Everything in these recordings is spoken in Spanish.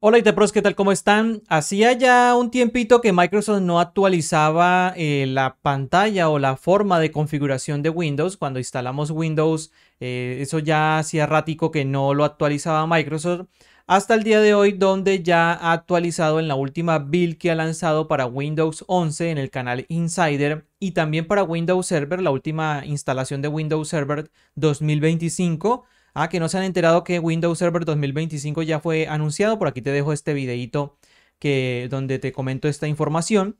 Hola Pros, ¿qué tal? ¿Cómo están? Hacía ya un tiempito que Microsoft no actualizaba eh, la pantalla o la forma de configuración de Windows. Cuando instalamos Windows, eh, eso ya hacía rático que no lo actualizaba Microsoft. Hasta el día de hoy, donde ya ha actualizado en la última build que ha lanzado para Windows 11 en el canal Insider y también para Windows Server, la última instalación de Windows Server 2025 Ah, que no se han enterado que Windows Server 2025 ya fue anunciado. Por aquí te dejo este videito que, donde te comento esta información.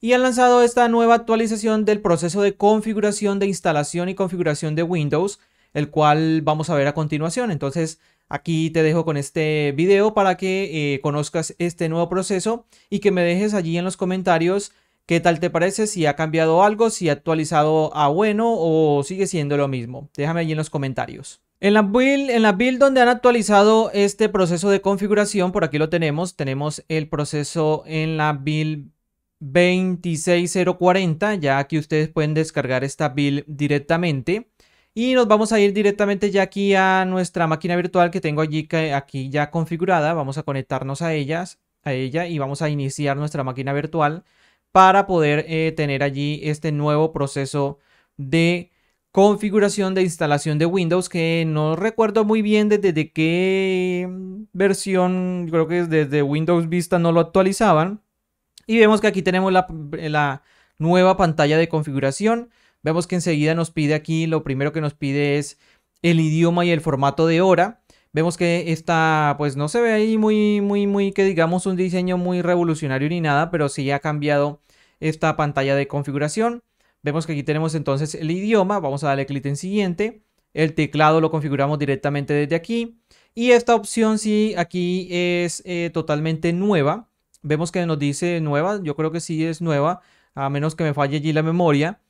Y han lanzado esta nueva actualización del proceso de configuración de instalación y configuración de Windows, el cual vamos a ver a continuación. Entonces, aquí te dejo con este video para que eh, conozcas este nuevo proceso y que me dejes allí en los comentarios ¿Qué tal te parece? Si ha cambiado algo, si ha actualizado a bueno o sigue siendo lo mismo. Déjame allí en los comentarios. En la, build, en la donde han actualizado este proceso de configuración, por aquí lo tenemos, tenemos el proceso en la build 26040, ya que ustedes pueden descargar esta build directamente. Y nos vamos a ir directamente ya aquí a nuestra máquina virtual que tengo allí aquí ya configurada. Vamos a conectarnos a, ella y vamos a iniciar nuestra máquina virtual para poder eh, tener allí este nuevo proceso de configuración de instalación de Windows que no recuerdo muy bien desde qué versión, creo que desde Windows Vista no lo actualizaban. Y vemos que aquí tenemos la, nueva pantalla de configuración. Vemos que enseguida nos pide aquí, lo primero que nos pide es el idioma y el formato de hora. Vemos que está pues no se ve ahí muy, muy, muy, que digamos un diseño muy revolucionario ni nada, pero sí ha cambiado esta pantalla de configuración. Vemos que aquí tenemos entonces el idioma, vamos a darle clic en siguiente. El teclado lo configuramos directamente desde aquí. Y esta opción sí, aquí es eh, totalmente nueva. Vemos que nos dice nueva, yo creo que sí es nueva, a menos que me falle allí la memoria.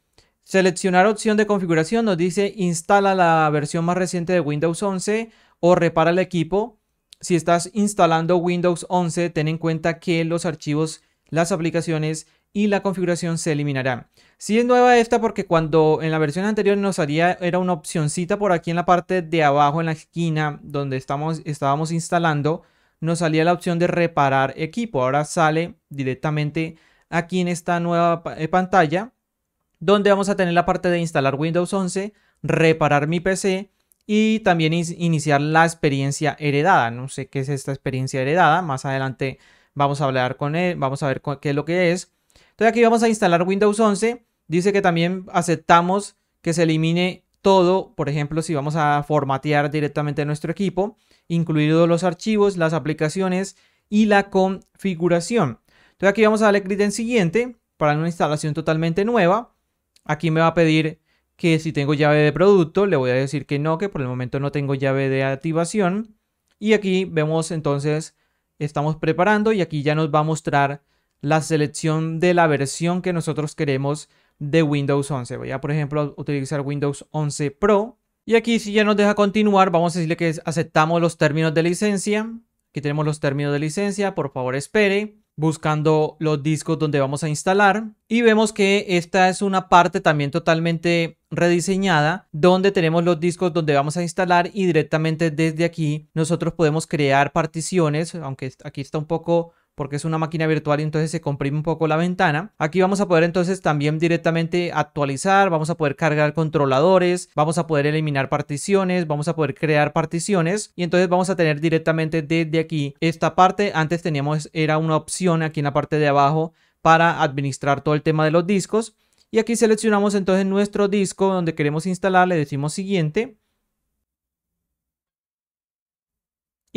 Seleccionar opción de configuración nos dice instala la versión más reciente de Windows 11 o repara el equipo. Si estás instalando Windows 11, ten en cuenta que los archivos, las aplicaciones y la configuración se eliminará. Si es nueva esta porque cuando en la versión anterior nos salía, era una opcióncita por aquí en la parte de abajo en la esquina donde estamos, estábamos instalando, nos salía la opción de reparar equipo. Ahora sale directamente aquí en esta nueva eh, pantalla donde vamos a tener la parte de instalar Windows 11, reparar mi PC y también iniciar la experiencia heredada. No sé qué es esta experiencia heredada, más adelante vamos a hablar con él, vamos a ver qué es lo que es entonces aquí vamos a instalar Windows 11. Dice que también aceptamos que se elimine todo, por ejemplo, si vamos a formatear directamente nuestro equipo, incluidos los archivos, las aplicaciones y la configuración. Entonces aquí vamos a darle clic en siguiente para una instalación totalmente nueva. Aquí me va a pedir que si tengo llave de producto, le voy a decir que no, que por el momento no tengo llave de activación. Y aquí vemos entonces, estamos preparando y aquí ya nos va a mostrar la selección de la versión que nosotros queremos de Windows 11. Voy a, por ejemplo, utilizar Windows 11 Pro. Y aquí si ya nos deja continuar, vamos a decirle que aceptamos los términos de licencia. Aquí tenemos los términos de licencia, por favor espere buscando los discos donde vamos a instalar y vemos que esta es una parte también totalmente rediseñada donde tenemos los discos donde vamos a instalar y directamente desde aquí nosotros podemos crear particiones aunque aquí está un poco porque es una máquina virtual y entonces se comprime un poco la ventana. Aquí vamos a poder entonces también directamente actualizar, vamos a poder cargar controladores, vamos a poder eliminar particiones, vamos a poder crear particiones y entonces vamos a tener directamente desde aquí esta parte. Antes teníamos, era una opción aquí en la parte de abajo para administrar todo el tema de los discos. Y aquí seleccionamos entonces nuestro disco donde queremos instalar, le decimos siguiente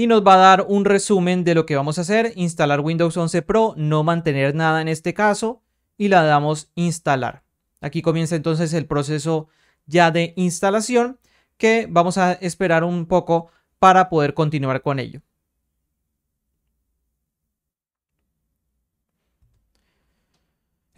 y nos va a dar un resumen de lo que vamos a hacer, instalar Windows 11 Pro, no mantener nada en este caso y la damos instalar. Aquí comienza entonces el proceso ya de instalación que vamos a esperar un poco para poder continuar con ello.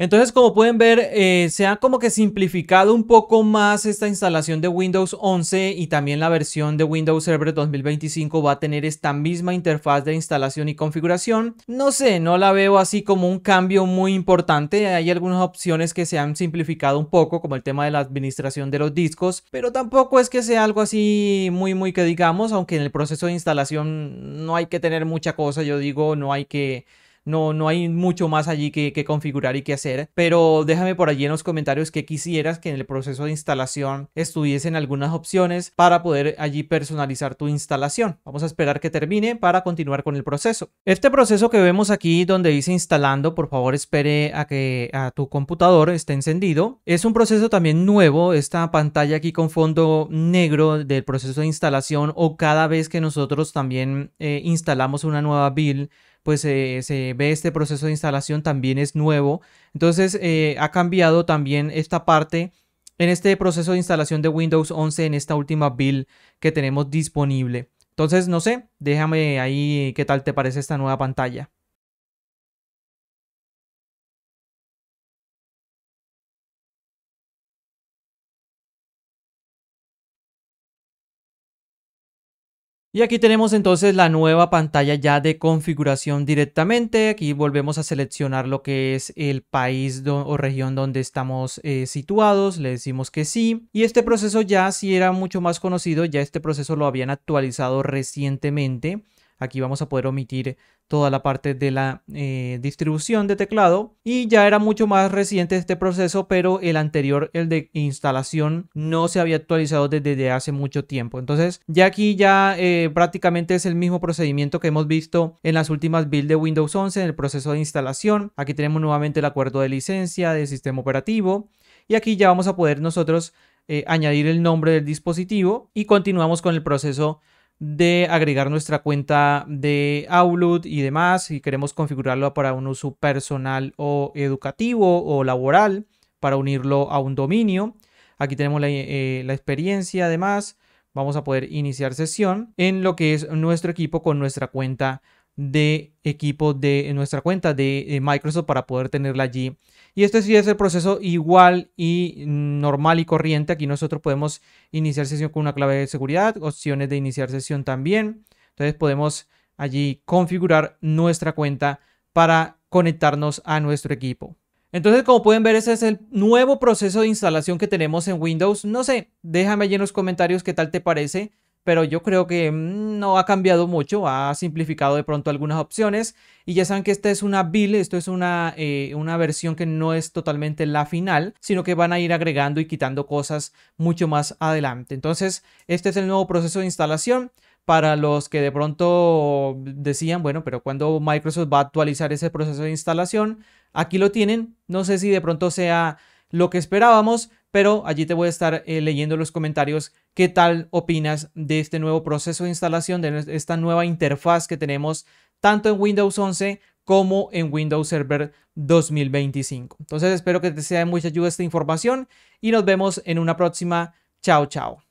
Entonces, como pueden ver, eh, se ha como que simplificado un poco más esta instalación de Windows 11 y también la versión de Windows Server 2025 va a tener esta misma interfaz de instalación y configuración. No sé, no la veo así como un cambio muy importante. Hay algunas opciones que se han simplificado un poco, como el tema de la administración de los discos, pero tampoco es que sea algo así muy, muy que digamos, aunque en el proceso de instalación no hay que tener mucha cosa, yo digo, no hay que no, no hay mucho más allí que, configurar y que hacer, pero déjame por allí en los comentarios que quisieras que en el proceso de instalación estuviesen algunas opciones para poder allí personalizar tu instalación. Vamos a esperar que termine para continuar con el proceso. Este proceso que vemos aquí donde dice instalando, por favor espere a que tu computador esté encendido. Es un proceso también nuevo, esta pantalla aquí con fondo negro del proceso de instalación o cada vez que nosotros también eh, instalamos una nueva build pues se ve este proceso de instalación, también es nuevo. Entonces eh, ha cambiado también esta parte en este proceso de instalación de Windows 11 en esta última build que tenemos disponible. Entonces, no sé, déjame ahí qué tal te parece esta nueva pantalla. Y aquí tenemos entonces la nueva pantalla ya de configuración directamente. Aquí volvemos a seleccionar lo que es el país o región donde estamos eh, situados. Le decimos que sí. Y este proceso ya si era mucho más conocido, ya este proceso lo habían actualizado recientemente. Aquí vamos a poder omitir toda la parte de la eh, distribución de teclado. Y ya era mucho más reciente este proceso, pero el anterior, el de instalación, no se había actualizado desde hace mucho tiempo. Entonces ya aquí ya eh, prácticamente es el mismo procedimiento que hemos visto en las últimas builds de Windows 11, en el proceso de instalación. Aquí tenemos nuevamente el acuerdo de licencia, del sistema operativo. Y aquí ya vamos a poder nosotros eh, añadir el nombre del dispositivo y continuamos con el proceso de agregar nuestra cuenta de Outlook y demás, si queremos configurarlo para un uso personal o educativo o laboral, para unirlo a un dominio. Aquí tenemos la, eh, la experiencia además. Vamos a poder iniciar sesión en lo que es nuestro equipo con nuestra cuenta de equipo de nuestra cuenta de eh, Microsoft para poder tenerla allí. Y este sí es el proceso igual y normal y corriente. Aquí nosotros podemos iniciar sesión con una clave de seguridad, opciones de iniciar sesión también. Entonces podemos allí configurar nuestra cuenta para conectarnos a nuestro equipo. Entonces, como pueden ver, ese es el nuevo proceso de instalación que tenemos en Windows. No sé, déjame allí en los comentarios qué tal te parece pero yo creo que mm, no ha cambiado mucho, ha simplificado de pronto algunas opciones y ya saben que esta es una build, esto es una, eh, una versión que no es totalmente la final, sino que van a ir agregando y quitando cosas mucho más adelante. Entonces, este es el nuevo proceso de instalación para los que de pronto decían, bueno, pero cuando Microsoft va a actualizar ese proceso de instalación, aquí lo tienen. No sé si de pronto sea lo que esperábamos, pero allí te voy a estar eh, leyendo los comentarios qué tal opinas de este nuevo proceso de instalación, de esta nueva interfaz que tenemos tanto en Windows 11 como en Windows Server 2025. Entonces espero que te sea de mucha ayuda esta información y nos vemos en una próxima. Chao, chao.